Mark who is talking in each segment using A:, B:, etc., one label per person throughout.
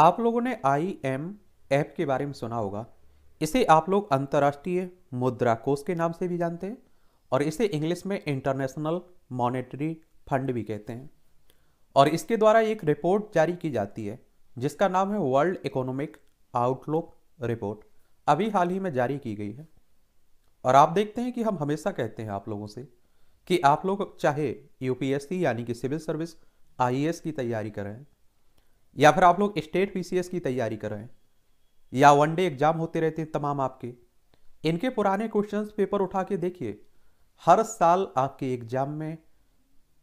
A: आप लोगों ने आई एम ऐप के बारे में सुना होगा इसे आप लोग अंतर्राष्ट्रीय मुद्रा कोष के नाम से भी जानते हैं और इसे इंग्लिश में इंटरनेशनल मॉनेटरी फंड भी कहते हैं और इसके द्वारा एक रिपोर्ट जारी की जाती है जिसका नाम है वर्ल्ड इकोनॉमिक आउटलुक रिपोर्ट अभी हाल ही में जारी की गई है और आप देखते हैं कि हम हमेशा कहते हैं आप लोगों से कि आप लोग चाहे यूपीएससी यानी कि सिविल सर्विस आईएएस की तैयारी करें या फिर आप लोग स्टेट पीसीएस की तैयारी कर रहे हैं या डे एग्जाम होते रहते हैं तमाम आपके इनके पुराने क्वेश्चंस पेपर उठा के देखिए हर साल आपके एग्जाम में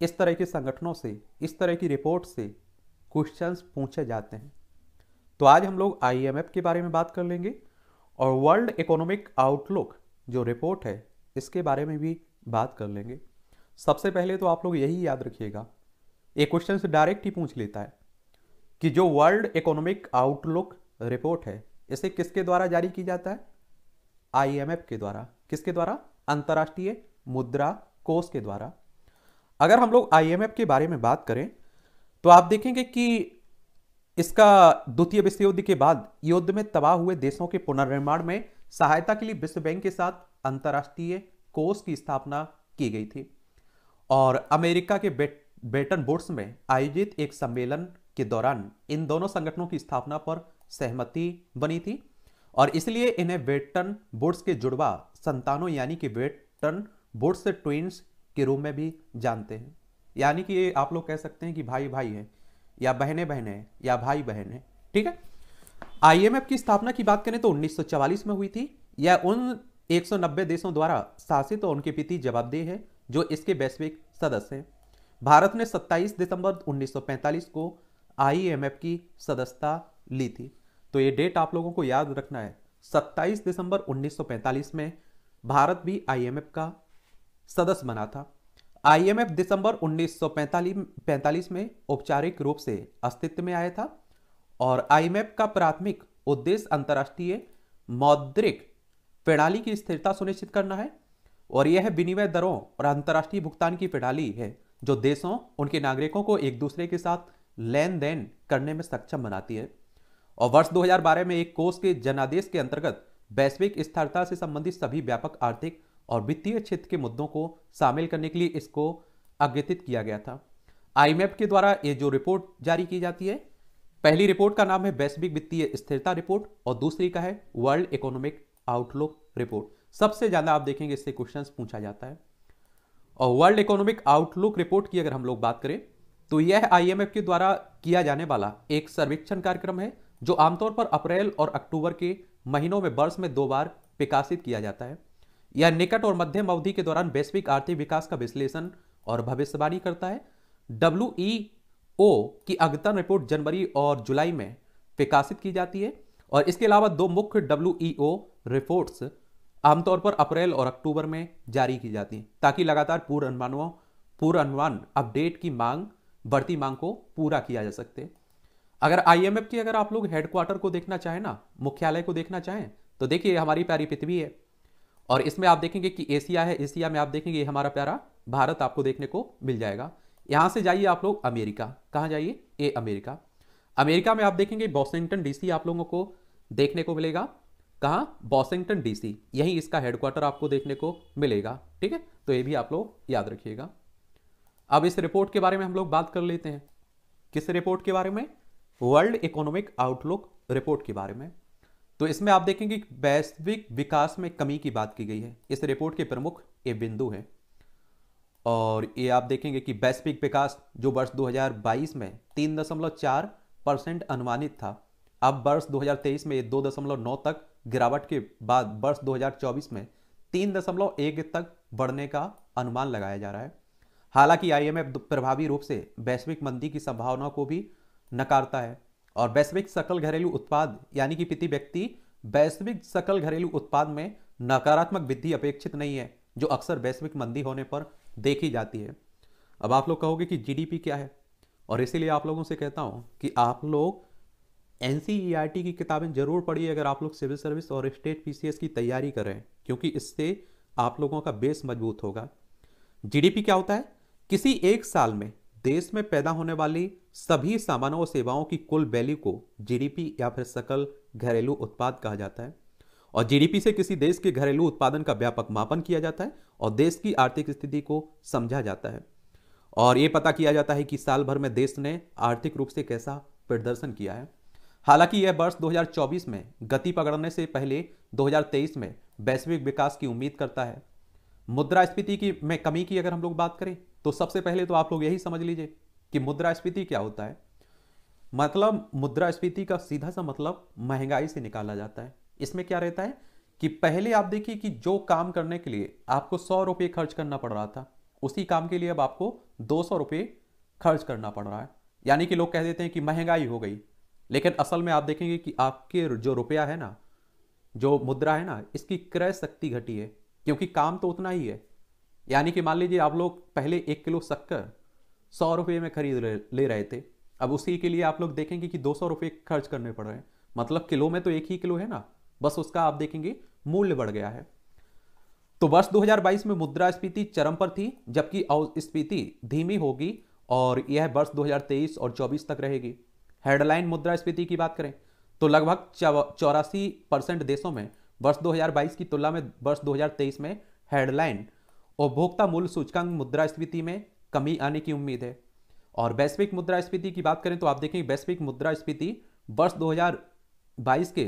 A: इस तरह के संगठनों से इस तरह की रिपोर्ट से क्वेश्चंस पूछे जाते हैं तो आज हम लोग आईएमएफ के बारे में बात कर लेंगे और वर्ल्ड इकोनॉमिक आउटलुक जो रिपोर्ट है इसके बारे में भी बात कर लेंगे सबसे पहले तो आप लोग यही याद रखिएगा ये क्वेश्चन डायरेक्ट ही पूछ लेता है कि जो वर्ल्ड इकोनॉमिक आउटलुक रिपोर्ट है इसे किसके द्वारा जारी की जाता है आईएमएफ के द्वारा किसके द्वारा अंतर्राष्ट्रीय मुद्रा कोष के द्वारा अगर हम लोग आईएमएफ के बारे में बात करें तो आप देखेंगे कि इसका द्वितीय विश्व युद्ध के बाद युद्ध में तबाह हुए देशों के पुनर्निर्माण में सहायता के लिए विश्व बैंक के साथ अंतर्राष्ट्रीय कोष की स्थापना की गई थी और अमेरिका के बेटन बोर्ड्स में आयोजित एक सम्मेलन के दौरान इन दोनों संगठनों की स्थापना पर सहमति बनी थी और इसलिए इन्हें वेटन बोर्ड्स के जुड़वा संतानों यानी कि वेटन बोर्ड्स ट्विंस के रूप में भी जानते हैं यानी कि ये आप लोग कह सकते हैं कि भाई भाई हैं या बहने बहने हैं या भाई बहन है ठीक है आईएमएफ की स्थापना की बात करें तो 1944 में हुई थी यह उन 190 देशों द्वारा शासित और उनके पिति जवाबदेह है जो इसके वैश्विक सदस्य हैं भारत ने 27 दिसंबर 1945 को आईएमएफ की सदस्यता ली थी तो ये डेट आप लोगों को याद रखना है 27 दिसंबर 1945 में भारत भी आईएमएफ का सदस्य बना था आईएमएफ दिसंबर 1945 में औपचारिक रूप से अस्तित्व में आया था और आईएमएफ का प्राथमिक उद्देश्य अंतर्राष्ट्रीय मौद्रिक प्रणाली की स्थिरता सुनिश्चित करना है और यह विनिमय दरों और अंतर्राष्ट्रीय भुगतान की प्रणाली है जो देशों उनके नागरिकों को एक दूसरे के साथ लेन देन करने में सक्षम बनाती है और वर्ष 2012 में एक कोष के जनादेश के अंतर्गत वैश्विक स्थिरता से संबंधित सभी व्यापक आर्थिक और वित्तीय क्षेत्र के मुद्दों को शामिल करने के लिए इसको अग्रतित किया गया था आईएमएफ के द्वारा ये जो रिपोर्ट जारी की जाती है पहली रिपोर्ट का नाम है वैश्विक वित्तीय स्थिरता रिपोर्ट और दूसरी का है वर्ल्ड इकोनॉमिक आउटलुक रिपोर्ट सबसे ज्यादा आप देखेंगे इससे क्वेश्चन पूछा जाता है और वर्ल्ड इकोनॉमिक आउटलुक रिपोर्ट की अगर हम लोग बात करें तो यह आईएमएफ के द्वारा किया जाने वाला एक सर्वेक्षण कार्यक्रम है जो आमतौर पर अप्रैल और अक्टूबर के महीनों में वर्ष में दो बार विकासित किया जाता है यह निकट और मध्यम अवधि के दौरान वैश्विक आर्थिक विकास का विश्लेषण और भविष्यवाणी करता है डब्ल्यू की अद्यतन रिपोर्ट जनवरी और जुलाई में विकासित की जाती है और इसके अलावा दो मुख्य डब्ल्यू रिपोर्ट्स आमतौर पर अप्रैल और अक्टूबर में जारी की जाती हैं ताकि लगातार पूर्व अनुमानों पूर्व अनुमान अपडेट की मांग बढ़ती मांग को पूरा किया जा सकते अगर आईएमएफ की अगर आप लोग हेडक्वार्टर को देखना चाहें ना मुख्यालय को देखना चाहें तो देखिए हमारी प्यारी पृथ्वी है और इसमें आप देखेंगे कि एशिया है एशिया में आप देखेंगे हमारा प्यारा भारत आपको देखने को मिल जाएगा यहां से जाइए आप लोग अमेरिका कहाँ जाइए ए अमेरिका अमेरिका में आप देखेंगे वॉशिंगटन डीसी आप लोगों को देखने को मिलेगा कहाँ वॉशिंगटन डीसी यही इसका हेडक्वार्टर आपको देखने को मिलेगा ठीक है तो ये भी आप लोग याद रखिएगा अब इस रिपोर्ट के बारे में हम लोग बात कर लेते हैं किस रिपोर्ट के बारे में वर्ल्ड इकोनॉमिक आउटलुक रिपोर्ट के बारे में तो इसमें आप देखेंगे वैश्विक विकास में कमी की बात की गई है इस रिपोर्ट के प्रमुख ये बिंदु हैं और ये आप देखेंगे कि वैश्विक विकास जो वर्ष 2022 में तीन दशमलव चार परसेंट अनुमानित था अब वर्ष 2023 में दो दशमलव नौ तक गिरावट के बाद वर्ष 2024 में तीन दशमलव एक तक बढ़ने का अनुमान लगाया जा रहा है हालांकि आईएमएफ प्रभावी रूप से वैश्विक मंदी की संभावना को भी नकारता है और वैश्विक सकल घरेलू उत्पाद यानी कि प्रति व्यक्ति वैश्विक सकल घरेलू उत्पाद में नकारात्मक वृद्धि अपेक्षित नहीं है जो अक्सर वैश्विक मंदी होने पर देखी जाती है अब आप लोग कहोगे कि जीडीपी क्या है और इसीलिए आप लोगों से कहता हूँ कि आप लोग एन की किताबें जरूर पढ़िए अगर आप लोग सिविल सर्विस और स्टेट पी की तैयारी करें क्योंकि इससे आप लोगों का बेस मजबूत होगा जीडीपी क्या होता है किसी एक साल में देश में पैदा होने वाली सभी सामानों और सेवाओं की कुल वैल्यू को जीडीपी या फिर सकल घरेलू उत्पाद कहा जाता है और जीडीपी से किसी देश के घरेलू उत्पादन का व्यापक मापन किया जाता है और देश की आर्थिक स्थिति को समझा जाता है और ये पता किया जाता है कि साल भर में देश ने आर्थिक रूप से कैसा प्रदर्शन किया है हालांकि यह वर्ष 2024 में गति पकड़ने से पहले 2023 में वैश्विक विकास की उम्मीद करता है मुद्रास्फीति की में कमी की अगर हम लोग बात करें तो सबसे पहले तो आप लोग यही समझ लीजिए कि मुद्रास्फीति क्या होता है मतलब मुद्रास्फीति का सीधा सा मतलब महंगाई से निकाला जाता है इसमें क्या रहता है कि पहले आप देखिए कि जो काम करने के लिए आपको सौ रुपये खर्च करना पड़ रहा था उसी काम के लिए अब आपको दो सौ रुपये खर्च करना पड़ रहा है यानी कि लोग कह देते हैं कि महंगाई हो गई लेकिन असल में आप देखेंगे कि आपके जो रुपया है ना जो मुद्रा है ना इसकी क्रय शक्ति घटी है क्योंकि काम तो उतना ही है यानी कि मान लीजिए आप लोग पहले एक किलो शक्कर सौ रुपये में खरीद ले रहे थे अब उसी के लिए आप लोग देखेंगे कि दो सौ खर्च करने पड़ रहे हैं मतलब किलो में तो एक ही किलो है ना बस उसका आप देखेंगे मूल्य बढ़ गया है तो वर्ष 2022 में मुद्रास्फीति चरम पर थी जबकि अवस्फीति धीमी होगी और यह वर्ष 2023 और 24 तक रहेगी हेडलाइन मुद्रास्फीति की बात करें तो लगभग चौरासी परसेंट देशों में वर्ष 2022 की तुलना में वर्ष 2023 में हेडलाइन उपभोक्ता मूल्य सूचकांक मुद्रास्फीति में कमी आने की उम्मीद है और वैश्विक स्फीति की बात करें तो आप देखेंगे वैश्विक स्फीति वर्ष 2022 के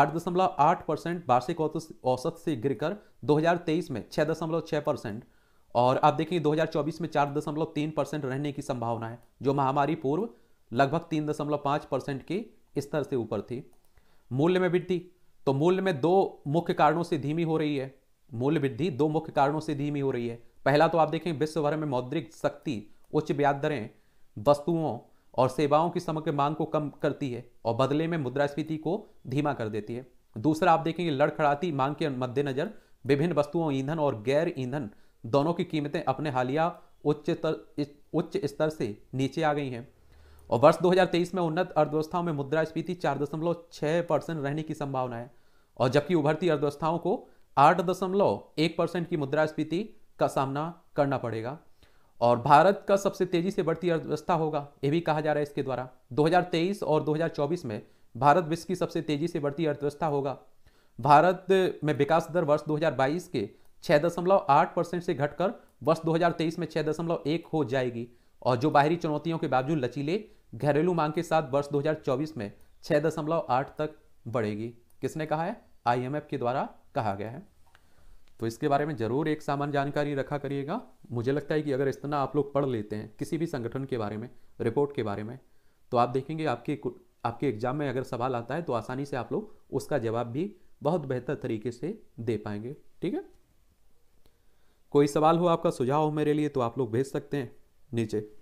A: 8.8 परसेंट वार्षिक औसत से गिरकर 2023 में 6.6 परसेंट और आप देखेंगे 2024 में 4.3 परसेंट रहने की संभावना है जो महामारी पूर्व लगभग 3.5 परसेंट के स्तर से ऊपर थी मूल्य में वृद्धि तो मूल्य में दो मुख्य कारणों से धीमी हो रही है मूल्य वृद्धि दो मुख्य कारणों से धीमी हो रही है पहला तो आप देखें विश्व भर में मौद्रिक शक्ति उच्च ब्याज दरें वस्तुओं और सेवाओं की समग्र मांग को कम करती है और बदले में मुद्रास्फीति को धीमा कर देती है दूसरा आप देखेंगे लड़खड़ाती मांग के मद्देनजर विभिन्न वस्तुओं ईंधन और गैर ईंधन दोनों की कीमतें अपने हालिया उच्च उच्च स्तर से नीचे आ गई हैं और वर्ष 2023 में उन्नत अर्थव्यवस्थाओं में मुद्रास्फीति चार दशमलव छह परसेंट रहने की संभावना है और जबकि उभरती अर्थव्यवस्थाओं को आठ दशमलव एक परसेंट की मुद्रास्फीति का सामना करना पड़ेगा और भारत का सबसे तेजी से बढ़ती अर्थव्यवस्था होगा ये भी कहा जा रहा है इसके द्वारा 2023 और 2024 में भारत विश्व की सबसे तेजी से बढ़ती अर्थव्यवस्था होगा भारत में विकास दर वर्ष 2022 के 6.8 परसेंट से घटकर वर्ष 2023 में 6.1 हो जाएगी और जो बाहरी चुनौतियों के बावजूद लचीले घरेलू मांग के साथ वर्ष 2024 में 6.8 तक बढ़ेगी किसने कहा है आईएमएफ के द्वारा कहा गया है तो इसके बारे में जरूर एक सामान्य जानकारी रखा करिएगा मुझे लगता है कि अगर इस तरह आप लोग पढ़ लेते हैं किसी भी संगठन के बारे में रिपोर्ट के बारे में तो आप देखेंगे आपके आपके एग्जाम में अगर सवाल आता है तो आसानी से आप लोग उसका जवाब भी बहुत बेहतर तरीके से दे पाएंगे ठीक है कोई सवाल हो आपका सुझाव हो मेरे लिए तो आप लोग भेज सकते हैं नीचे